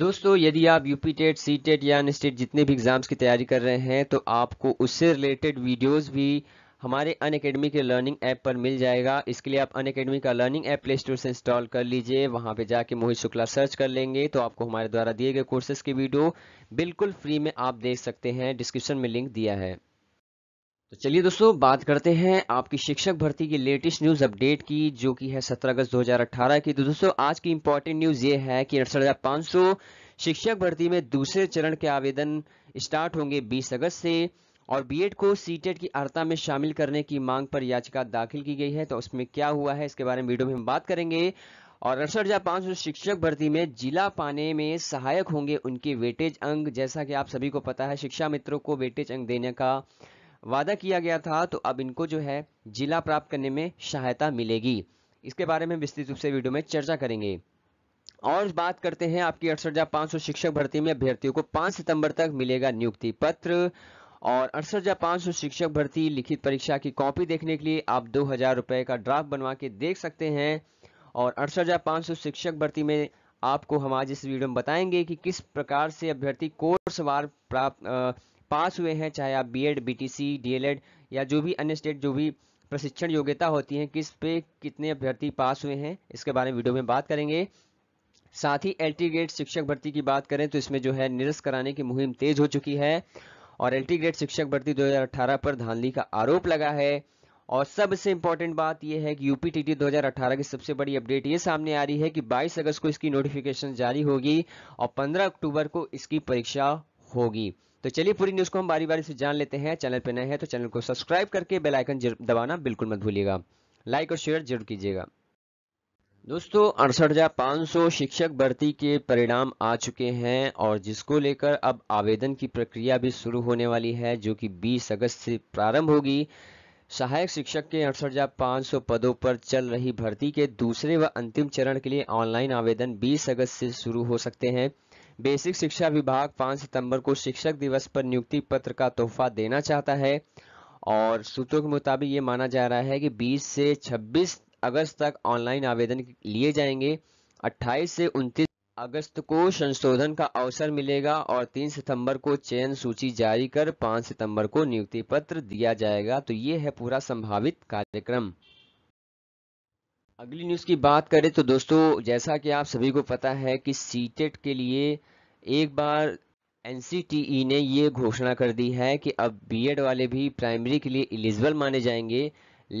दोस्तों यदि आप यूपी टेट सी टेट या अनस्टेट जितने भी एग्ज़ाम्स की तैयारी कर रहे हैं तो आपको उससे रिलेटेड वीडियोस भी हमारे अन अकेडमी के लर्निंग ऐप पर मिल जाएगा इसके लिए आप अन अकेडमी का लर्निंग ऐप प्ले स्टोर से इंस्टॉल कर लीजिए वहाँ पे जाके मोहित शुक्ला सर्च कर लेंगे तो आपको हमारे द्वारा दिए गए कोर्सेज की वीडियो बिल्कुल फ्री में आप देख सकते हैं डिस्क्रिप्शन में लिंक दिया है तो चलिए दोस्तों बात करते हैं आपकी शिक्षक भर्ती की लेटेस्ट न्यूज़ अपडेट की जो कि है 17 अगस्त 2018 की तो दोस्तों आज की इंपॉर्टेंट न्यूज़ ये है कि अड़सठ शिक्षक भर्ती में दूसरे चरण के आवेदन स्टार्ट होंगे 20 अगस्त से और बीएड को सीटेट e की अर्ता में शामिल करने की मांग पर याचिका दाखिल की गई है तो उसमें क्या हुआ है इसके बारे में वीडियो में हम बात करेंगे और अड़सठ हजार पाँच सौ शिक्षक भर्ती में जिला पाने में सहायक होंगे उनके वेटेज अंग जैसा कि आप सभी को पता है शिक्षा मित्रों को वेटेज अंग देने का वादा किया गया था तो अब इनको जो है जिला प्राप्त करने में सहायता मिलेगी इसके बारे में विस्तृत रूप से वीडियो में चर्चा करेंगे और बात करते हैं आपकी अड़सठ हजार पांच सौ शिक्षक भर्ती में अभ्यर्थियों को 5 सितंबर तक मिलेगा नियुक्ति पत्र और अड़सठ हजार पांच सौ शिक्षक भर्ती लिखित परीक्षा की कॉपी देखने के लिए आप दो हजार रुपए का ड्राफ्ट बनवा के देख सकते हैं और अड़सठ हजार पांच सौ शिक्षक भर्ती में आपको हम आज इस वीडियो में बताएंगे कि किस प्रकार से अभ्यर्थी कोर्सवार प्राप्त पास हुए हैं चाहे आप B Ed B T C D L Ed या जो भी अन्य स्टेट जो भी प्रशिक्षण योग्यता होती है किस पे कितने अभ्यर्थी पास हुए हैं इसके बारे में वीडियो में बात करेंगे साथ ही एल ग्रेड शिक्षक भर्ती की बात करें तो इसमें जो है निरस्त कराने की मुहिम तेज हो चुकी है और एल ग्रेड शिक्षक भर्ती 2018 पर धांधली का आरोप लगा है और सबसे इंपॉर्टेंट बात यह है कि यूपी टी 2018 की सबसे बड़ी अपडेट ये सामने आ रही है कि 22 अगस्त को इसकी नोटिफिकेशन जारी होगी और 15 अक्टूबर को इसकी परीक्षा होगी तो चलिए पूरी न्यूज़ को हम बारी बारी से जान लेते हैं चैनल पर नए हैं तो चैनल को सब्सक्राइब करके बेलाइकन दबाना बिल्कुल मत भूलिएगा लाइक और शेयर जरूर कीजिएगा दोस्तों अड़सठ शिक्षक भर्ती के परिणाम आ चुके हैं और जिसको लेकर अब आवेदन की प्रक्रिया भी शुरू होने वाली है जो कि 20 अगस्त से प्रारंभ होगी सहायक शिक्षक के अड़सठ पदों पर चल रही भर्ती के दूसरे व अंतिम चरण के लिए ऑनलाइन आवेदन 20 अगस्त से शुरू हो सकते हैं बेसिक शिक्षा विभाग 5 सितंबर को शिक्षक दिवस पर नियुक्ति पत्र का तोहफा देना चाहता है और सूत्रों के मुताबिक ये माना जा रहा है कि 20 से 26 अगस्त तक ऑनलाइन आवेदन लिए जाएंगे 28 से 29 अगस्त को संशोधन का अवसर मिलेगा और 3 सितंबर को चयन सूची जारी कर 5 सितंबर को नियुक्ति पत्र दिया जाएगा तो ये है पूरा संभावित कार्यक्रम अगली न्यूज़ की बात करें तो दोस्तों जैसा कि आप सभी को पता है कि सीटेट e के लिए एक बार एन e ने ये घोषणा कर दी है कि अब बी वाले भी प्राइमरी के लिए एलिजिबल माने जाएंगे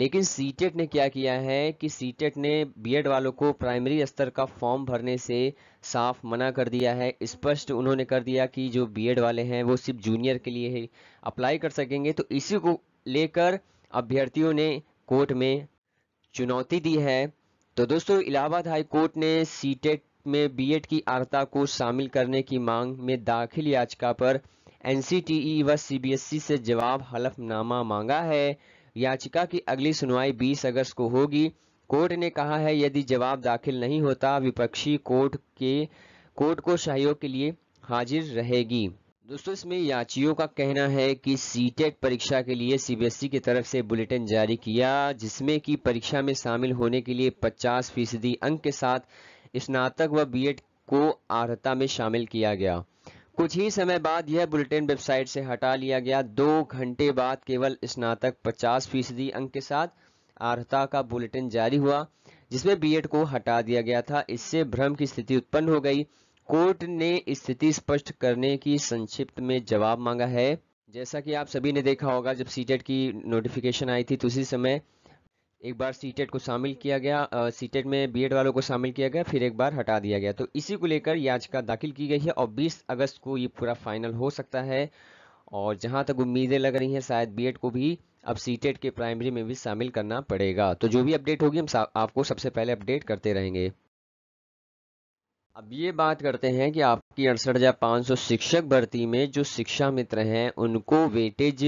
लेकिन सी e ने क्या किया है कि सी ने बी वालों को प्राइमरी स्तर का फॉर्म भरने से साफ मना कर दिया है स्पष्ट उन्होंने कर दिया कि जो बी वाले हैं वो सिर्फ जूनियर के लिए ही अप्लाई कर सकेंगे तो इसी को लेकर अभ्यर्थियों ने कोर्ट में चुनौती दी है तो दोस्तों इलाहाबाद हाई कोर्ट ने सीटेट में बीएड की अर्ता को शामिल करने की मांग में दाखिल याचिका पर एनसीटीई व सीबीएसई से जवाब हलफनामा मांगा है याचिका की अगली सुनवाई 20 अगस्त को होगी कोर्ट ने कहा है यदि जवाब दाखिल नहीं होता विपक्षी कोर्ट के कोर्ट को सहयोग के लिए हाजिर रहेगी दोस्तों इसमें याचियों का कहना है कि सीटेट e परीक्षा के लिए सीबीएसई e की तरफ से बुलेटिन जारी किया जिसमें कि परीक्षा में शामिल होने के लिए 50 फीसदी अंक के साथ स्नातक व बीएड को आर्ता में शामिल किया गया कुछ ही समय बाद यह बुलेटिन वेबसाइट से हटा लिया गया दो घंटे बाद केवल स्नातक 50 फीसदी अंक के साथ आर्ता का बुलेटिन जारी हुआ जिसमें बी को हटा दिया गया था इससे भ्रम की स्थिति उत्पन्न हो गई कोर्ट ने स्थिति स्पष्ट करने की संक्षिप्त में जवाब मांगा है जैसा कि आप सभी ने देखा होगा जब सीटेट की नोटिफिकेशन आई थी तो उसी समय एक बार सीटेट को शामिल किया गया सीटेट में बीएड वालों को शामिल किया गया फिर एक बार हटा दिया गया तो इसी को लेकर याचिका दाखिल की गई है और 20 अगस्त को ये पूरा फाइनल हो सकता है और जहां तक उम्मीदें लग रही हैं शायद बीएड को भी अब सीटेट के प्राइमरी में भी शामिल करना पड़ेगा तो जो भी अपडेट होगी हम आपको सबसे पहले अपडेट करते रहेंगे अब ये बात करते हैं कि आपकी अड़सठ हजार पाँच सौ शिक्षक भर्ती में जो शिक्षा मित्र हैं उनको वेटेज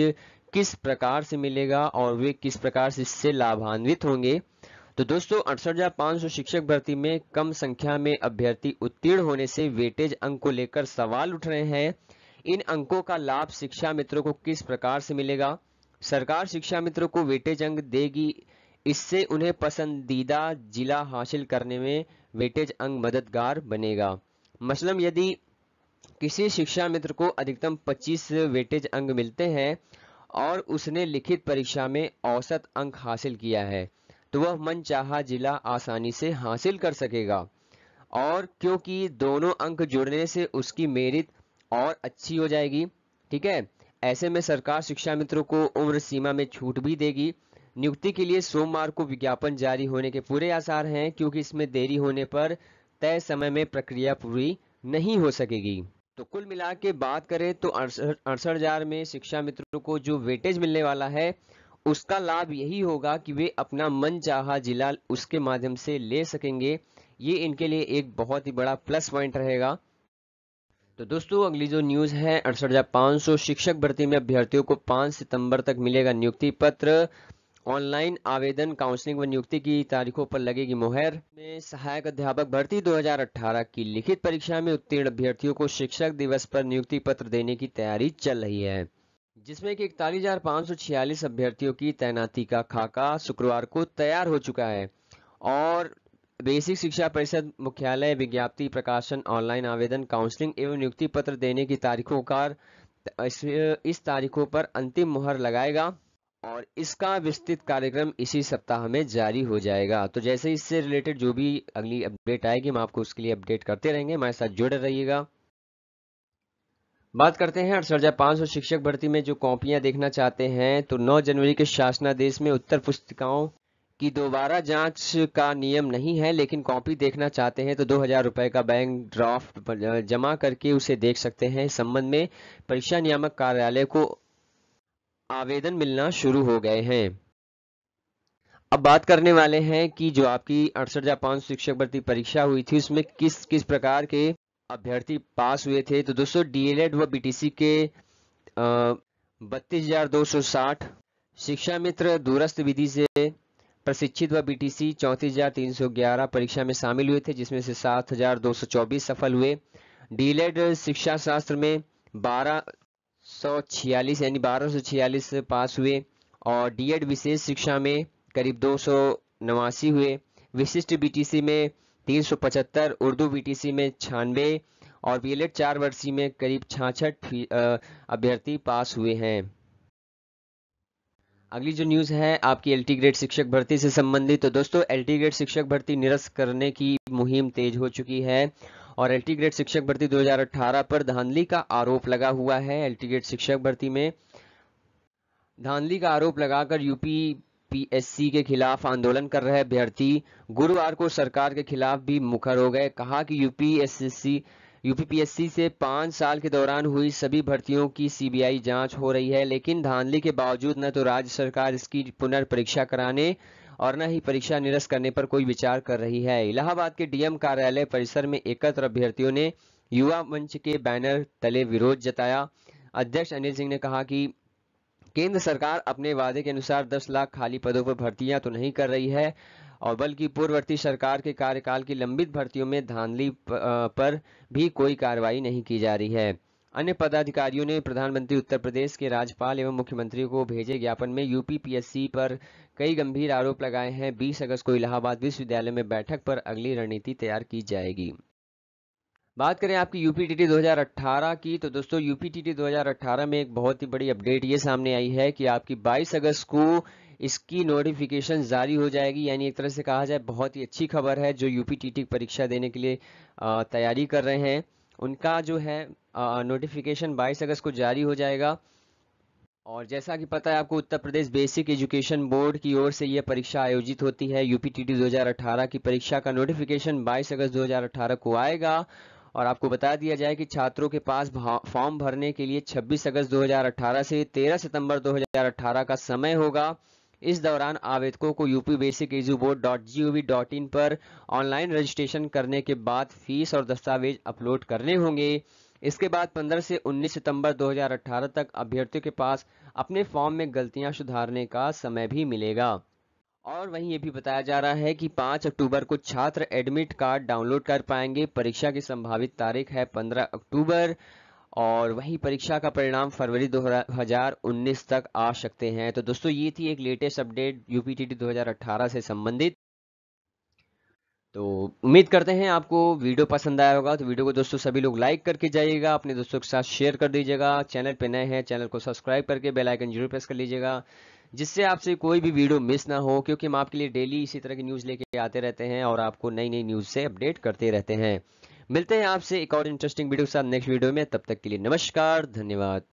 किस प्रकार से मिलेगा और वे किस प्रकार से इससे लाभान्वित होंगे तो दोस्तों अड़सठ हजार पाँच सौ शिक्षक भर्ती में कम संख्या में अभ्यर्थी उत्तीर्ण होने से वेटेज अंक को लेकर सवाल उठ रहे हैं इन अंकों का लाभ शिक्षा मित्रों को किस प्रकार से मिलेगा सरकार शिक्षा मित्रों को वेटेज अंक देगी इससे उन्हें पसंदीदा जिला हासिल करने में वेटेज अंग मददगार बनेगा मसलन यदि किसी शिक्षा मित्र को अधिकतम 25 वेटेज अंक मिलते हैं और उसने लिखित परीक्षा में औसत अंक हासिल किया है तो वह मनचाहा जिला आसानी से हासिल कर सकेगा और क्योंकि दोनों अंक जुड़ने से उसकी मेरिट और अच्छी हो जाएगी ठीक है ऐसे में सरकार शिक्षा मित्रों को उम्र सीमा में छूट भी देगी नियुक्ति के लिए सोमवार को विज्ञापन जारी होने के पूरे आसार हैं क्योंकि इसमें देरी होने पर तय समय में प्रक्रिया पूरी नहीं हो सकेगी तो कुल मिला के बात करें तो अड़सठ हजार में शिक्षा मित्रों को जो वेटेज मिलने वाला है उसका लाभ यही होगा कि वे अपना मन चाह जिला उसके माध्यम से ले सकेंगे ये इनके लिए एक बहुत ही बड़ा प्लस पॉइंट रहेगा तो दोस्तों अगली जो न्यूज़ है अड़सठ शिक्षक भर्ती में अभ्यर्थियों को 5 सितंबर तक मिलेगा नियुक्ति पत्र ऑनलाइन आवेदन काउंसलिंग व नियुक्ति की तारीखों पर लगेगी मुहर में सहायक अध्यापक भर्ती 2018 की लिखित परीक्षा में उत्तीर्ण अभ्यर्थियों को शिक्षक दिवस पर नियुक्ति पत्र देने की तैयारी चल रही है जिसमें की इकतालीस अभ्यर्थियों की तैनाती का खाका शुक्रवार को तैयार हो चुका है और बेसिक शिक्षा परिषद मुख्यालय विज्ञप्ति प्रकाशन ऑनलाइन आवेदन काउंसलिंग एवं नियुक्ति पत्र देने की तारीखों का इस तारीखों पर अंतिम मुहर लगाएगा और इसका विस्तृत कार्यक्रम इसी सप्ताह में जारी हो जाएगा तो जैसे इससे रिलेटेड जो भी अगली अपडेट आएगी हम आपको उसके लिए अपडेट करते रहेंगे हमारे साथ जुड़े रहिएगा बात करते हैं अड़सठ हजार पाँच सौ शिक्षक भर्ती में जो कॉपियां देखना चाहते हैं तो 9 जनवरी के शासनादेश में उत्तर पुस्तिकाओं की दोबारा जांच का नियम नहीं है लेकिन कॉपी देखना चाहते हैं तो दो हजार रुपये का बैंक ड्राफ्ट जमा करके उसे देख सकते हैं संबंध में परीक्षा नियामक कार्यालय को आवेदन मिलना शुरू हो गए हैं अब बात करने वाले हैं कि जो आपकी अड़सठ हजार पांच शिक्षक भर्ती परीक्षा हुई थी उसमें किस किस प्रकार के अभ्यर्थी पास हुए थे तो दोस्तों डीएलएड व बीटीसी के बत्तीस हजार दो सौ साठ शिक्षा मित्र दूरस्थ विधि से प्रशिक्षित व बीटीसी चौंतीस हजार तीन सौ ग्यारह परीक्षा में शामिल हुए थे जिसमें से सात हजार दो सौ चौबीस सफल हुए डीलेड शिक्षा शास्त्र में बारह सौ छियालीस यानी बारह सौ छियालीस पास हुए और डीएड विशेष शिक्षा में करीब दो सौ नवासी हुए विशिष्ट बीटीसी में तीन सौ पचहत्तर उर्दू बीटीसी में छियानवे और बी एल चार वर्षीय में करीब छाछठ अभ्यर्थी पास हुए हैं अगली जो न्यूज़ है आपकी एल ग्रेड शिक्षक भर्ती से संबंधित तो दोस्तों एल ग्रेड शिक्षक भर्ती निरस्त करने की मुहिम तेज हो चुकी है और एल ग्रेड शिक्षक भर्ती 2018 पर धांधली का आरोप लगा हुआ है एल ग्रेड शिक्षक भर्ती में धांधली का आरोप लगाकर यूपी पीएससी के खिलाफ आंदोलन कर रहे अभ्यर्थी गुरुवार को सरकार के खिलाफ भी मुखर हो गए कहा कि यूपीएससी यूपीपीएससी से पांच साल के दौरान हुई सभी भर्तियों की सीबीआई जांच हो रही है लेकिन धांधली के बावजूद न तो राज्य सरकार इसकी पुनर्परीक्षा कराने और न ही परीक्षा निरस्त करने पर कोई विचार कर रही है इलाहाबाद के डीएम कार्यालय परिसर में एकत्र अभ्यर्थियों ने युवा मंच के बैनर तले विरोध जताया अध्यक्ष अनिल सिंह ने कहा कि केंद्र सरकार अपने वादे के अनुसार 10 लाख खाली पदों पर भर्तियां तो नहीं कर रही है और बल्कि पूर्ववर्ती सरकार के कार्यकाल की लंबित भर्तियों में धांधली पर भी कोई कार्रवाई नहीं की जा रही है अन्य पदाधिकारियों ने प्रधानमंत्री उत्तर प्रदेश के राज्यपाल एवं मुख्यमंत्री को भेजे ज्ञापन में यूपीपीएससी पर कई गंभीर आरोप लगाए हैं बीस अगस्त को इलाहाबाद विश्वविद्यालय में बैठक पर अगली रणनीति तैयार की जाएगी बात करें आपकी यूपीटीटी 2018 की तो दोस्तों यूपीटीटी 2018 में एक बहुत ही बड़ी अपडेट ये सामने आई है कि आपकी 22 अगस्त को इसकी नोटिफिकेशन जारी हो जाएगी यानी एक तरह से कहा जाए बहुत ही अच्छी खबर है जो यूपी टी परीक्षा देने के लिए तैयारी कर रहे हैं उनका जो है नोटिफिकेशन 22 अगस्त को जारी हो जाएगा और जैसा कि पता है आपको Uttar Pradesh basic education board की ओर से यह परीक्षा आयोजित होती है यूपी टी 2018 की परीक्षा का नोटिफिकेशन 22 अगस्त 2018 को आएगा और आपको बता दिया जाए कि छात्रों के पास फॉर्म भरने के लिए 26 अगस्त 2018 से 13 सितंबर 2018 का समय होगा इस दौरान आवेदकों को UP basic edu board dot G O V dot in पर ऑनलाइन रजिस्ट्रेशन करने के बाद फीस और दस्तावेज अपलोड करने होंगे इसके बाद 15 से 19 सितंबर 2018 तक अभ्यर्थियों के पास अपने फॉर्म में गलतियां सुधारने का समय भी मिलेगा और वहीं ये भी बताया जा रहा है कि 5 अक्टूबर को छात्र एडमिट कार्ड डाउनलोड कर पाएंगे परीक्षा की संभावित तारीख है 15 अक्टूबर और वहीं परीक्षा का परिणाम फरवरी 2019 तक आ सकते हैं तो दोस्तों ये थी एक लेटेस्ट अपडेट यूपीटीटी 2018 से संबंधित तो उम्मीद करते हैं आपको वीडियो पसंद आया होगा तो वीडियो को दोस्तों सभी लोग लाइक करके जाइएगा अपने दोस्तों के साथ शेयर कर दीजिएगा चैनल पर नए हैं चैनल को सब्सक्राइब करके बेलाइकन जरूर प्रेस कर लीजिएगा जिससे आपसे कोई भी वीडियो मिस ना हो क्योंकि हम आपके लिए डेली इसी तरह की न्यूज़ लेके आते रहते हैं और आपको नई नई न्यूज़ से अपडेट करते रहते हैं मिलते हैं आपसे एक और इंटरेस्टिंग वीडियो के साथ नेक्स्ट वीडियो में तब तक के लिए नमस्कार धन्यवाद